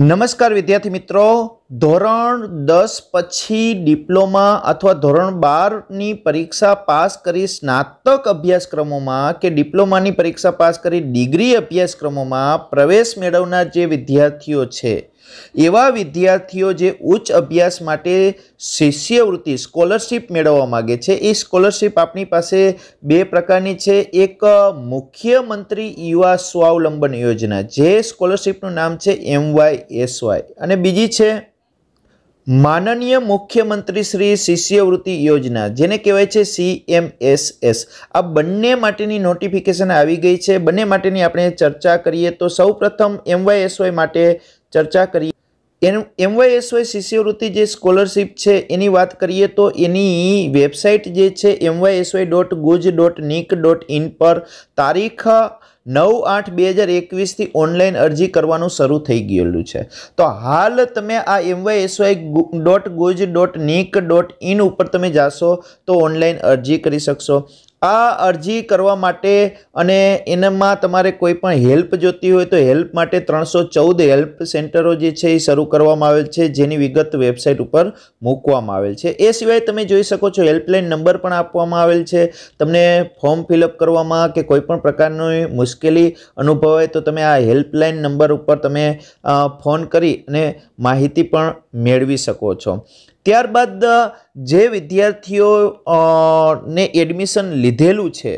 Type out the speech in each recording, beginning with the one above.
નમસ્કાર વિદ્યાર્થી મિત્રો ધોરણ દસ પછી ડિપ્લોમા અથવા ધોરણ બારની પરીક્ષા પાસ કરી સ્નાતક અભ્યાસક્રમોમાં કે ડિપ્લોમાની પરીક્ષા પાસ કરી ડિગ્રી અભ્યાસક્રમોમાં પ્રવેશ મેળવનાર જે વિદ્યાર્થીઓ છે એવા વિદ્યાર્થીઓ જે ઉચ્ચ અભ્યાસ માટે શિષ્યવૃત્તિ સ્કોલરશીપ મેળવવા માગે છે એ સ્કોલરશીપ આપણી પાસે બે પ્રકારની છે એક મુખ્યમંત્રી યુવા સ્વાવલંબન યોજના જે સ્કોલરશીપનું નામ છે એમ વાય એસ વાય અને બીજી છે માનનીય મુખ્યમંત્રી શ્રી શિષ્યવૃત્તિ યોજના જેને કહેવાય છે સી એમ એસ એસ આ બંને માટેની નોટિફિકેશન આવી ગઈ છે બંને માટેની આપણે ચર્ચા કરીએ તો સૌપ્રથમ એમવાયએસવાય માટે ચર્ચા કરીએ એમ વાય શિષ્યવૃત્તિ જે સ્કોલરશિપ છે એની વાત કરીએ તો એની વેબસાઇટ જે છે M Y S Y dot guj dot nic dot in પર તારીખ નવ આઠ બે હજાર એકવીસથી ઓનલાઈન અરજી કરવાનું શરૂ થઈ ગયેલું છે તો હાલ તમે આ M Y S Y dot guj dot nic dot in ઉપર તમે જાશો તો ઓનલાઈન અરજી કરી શકશો આ અરજી કરવા માટે અને એનામાં તમારે કોઈ પણ હેલ્પ જોતી હોય તો હેલ્પ માટે ત્રણસો ચૌદ હેલ્પ સેન્ટરો જે છે એ શરૂ કરવામાં આવેલ છે જેની વિગત વેબસાઇટ ઉપર મૂકવામાં આવેલ છે એ સિવાય તમે જોઈ શકો છો હેલ્પલાઇન નંબર પણ આપવામાં આવેલ છે તમને ફોર્મ ફિલઅપ કરવામાં કે કોઈપણ પ્રકારની મુશ્કેલી અનુભવાય તો તમે આ હેલ્પલાઇન નંબર ઉપર તમે ફોન કરી અને માહિતી પણ મેળવી શકો છો ત્યારબાદ જે વિદ્યાર્થીઓ ને એડમિશન લીધેલું છે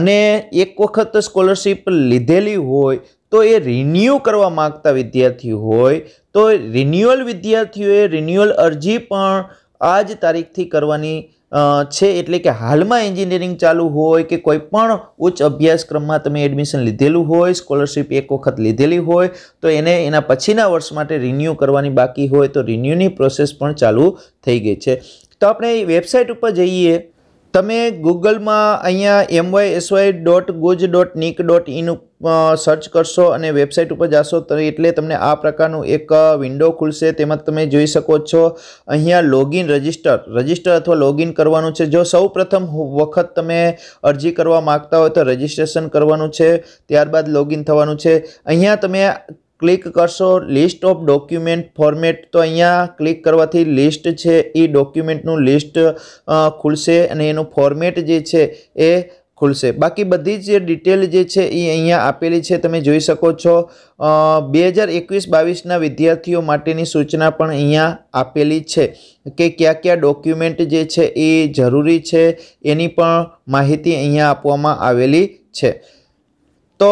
અને એક વખત સ્કોલરશીપ લીધેલી હોય તો એ રિન્યૂ કરવા માગતા વિદ્યાર્થી હોય તો રિન્યુઅલ વિદ્યાર્થીઓએ રિન્યુઅલ અરજી પણ આ જ તારીખથી કરવાની છે એટલે કે હાલમાં એન્જિનિયરિંગ ચાલુ હોય કે કોઈ પણ ઉચ્ચ અભ્યાસક્રમમાં તમે એડમિશન લીધેલું હોય સ્કોલરશિપ એક વખત લીધેલી હોય તો એને એના પછીના વર્ષ માટે રિન્યૂ કરવાની બાકી હોય તો રિન્યૂની પ્રોસેસ પણ ચાલુ થઈ ગઈ છે તો આપણે એ વેબસાઇટ ઉપર જઈએ તમે ગૂગલમાં અહીંયા M Y S Y dot guj dot nic dot in search કરશો અને વેબસાઇટ ઉપર જશો તો એટલે તમને આ પ્રકારનું એક વિન્ડો ખુલશે તેમાં તમે જોઈ શકો છો અહીંયા લોગિન રજિસ્ટર રજિસ્ટર અથવા લોગિન કરવાનું છે જો સૌ પ્રથમ વખત તમે અરજી કરવા માગતા હોય તો રજિસ્ટ્રેશન કરવાનું છે ત્યારબાદ લોગિન થવાનું છે અહીંયા તમે ક્લિક કરશો લિસ્ટ ઓફ ડોક્યુમેન્ટ ફોર્મેટ તો અહીંયા ક્લિક કરવાથી લિસ્ટ છે એ ડોક્યુમેન્ટનું લિસ્ટ ખુલશે અને એનું ફોર્મેટ જે છે એ ખુલશે બાકી બધી જ ડિટેલ જે છે એ અહીંયા આપેલી છે તમે જોઈ શકો છો બે હજાર એકવીસ બાવીસના વિદ્યાર્થીઓ માટેની સૂચના પણ અહીંયા આપેલી છે કે કયા કયા ડોક્યુમેન્ટ જે છે એ જરૂરી છે એની પણ માહિતી અહીંયા આપવામાં આવેલી છે તો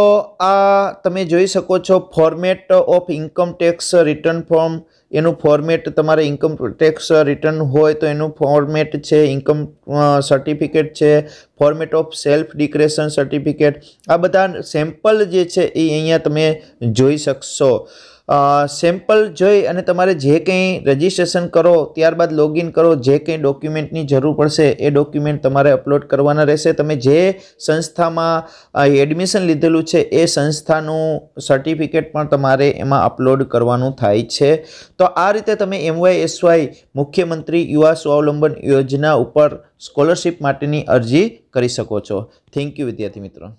આ તમે જોઈ શકો છો format of income tax return form એનું ફોર્મેટ તમારે ઇન્કમ ટેક્સ રિટર્ન હોય તો એનું ફોર્મેટ છે ઇન્કમ સર્ટિફિકેટ છે format of self declaration certificate આ બધા સેમ્પલ જે છે એ અહીંયા તમે જોઈ શકશો સેમ્પલ જોઈ અને તમારે જે કંઈ રજિસ્ટ્રેશન કરો ત્યારબાદ લોગિન કરો જે કંઈ ડોક્યુમેન્ટની જરૂર પડશે એ ડોક્યુમેન્ટ તમારે અપલોડ કરવાના રહેશે તમે જે સંસ્થામાં એડમિશન લીધેલું છે એ સંસ્થાનું સર્ટિફિકેટ પણ તમારે એમાં અપલોડ કરવાનું થાય છે તો આ રીતે તમે એમવાય એસવાય મુખ્યમંત્રી યુવા સ્વાવલંબન યોજના ઉપર સ્કોલરશિપ માટેની અરજી કરી શકો છો થેન્ક યુ વિદ્યાર્થી મિત્રો